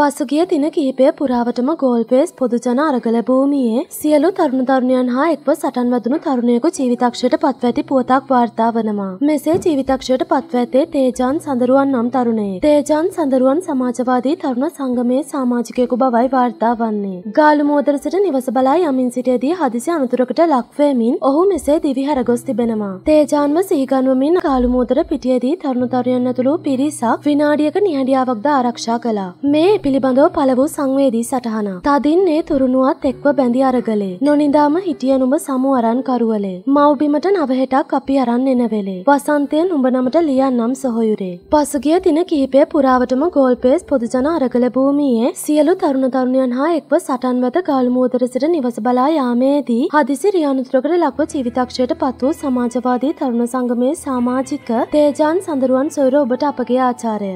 පසුගිය දින කිහිපය පුරාවටම ගෝල්පේස් පොදුජන අරගල භූමියේ සියලු තරුණ තරුණයන් හා එක්ව සටන් වැදුණු තරුණයෙකු ජීවිතක්ෂයට පත්ව ඇති පුවතක් වාර්තා වනවා. මෙසේ ජීවිතක්ෂයට පත්ව ඇත්තේ තේජාන් සඳරුවන් නම් තරුණයෙක්. තේජාන් සඳරුවන් සමාජවාදී තරුණ සංගමයේ සමාජිකයෙකු බවයි වාර්තා වන්නේ. ගාලු මෝදර සිට නිවස බලා යමින් සිටියදී හදිසි අනතුරකට ලක්වේමින් ඔහු මෙසේ දිවි හැරගොස් තිබෙනවා. තේජාන්ව සිහිගන්වමින් ගාලු මෝදර පිටියේදී තරුණ තරුණයන් ඇතුළු පිරිසක් විනාඩියක නිහඬියාවක්ද ආරක්ෂා කළා. මේ පිළිබඳව පළ වූ සංවේදී සටහනක්. තදින් ඒ තුරුණුවත් එක්ව බැඳි අරගලේ. නොනිදාම හිටිය නුඹ සමු අරන් කරුවලේ. මව්බිමට නවහෙටක් අපි අරන් එන වෙලේ. වසන්තය නුඹ නමට ලියන්නම් සොහොයුරේ. පසුගිය දින කිහිපය පුරාවටම ගෝල්පේස් පොදුජන අරගල භූමියේ සියලු තරුණ තරුණියන් හා එක්ව සටන් වැද ගල්මුවතර සිට නිවස බලා යාමේදී හදිසි රියානුතුරකට ලක්ව ජීවිතක්ෂයට පත් වූ සමාජවාදී තරුණ සංගමයේ සාමාජික තේජාන් සඳරුවන් සොයුර ඔබට අපගේ ආචාරය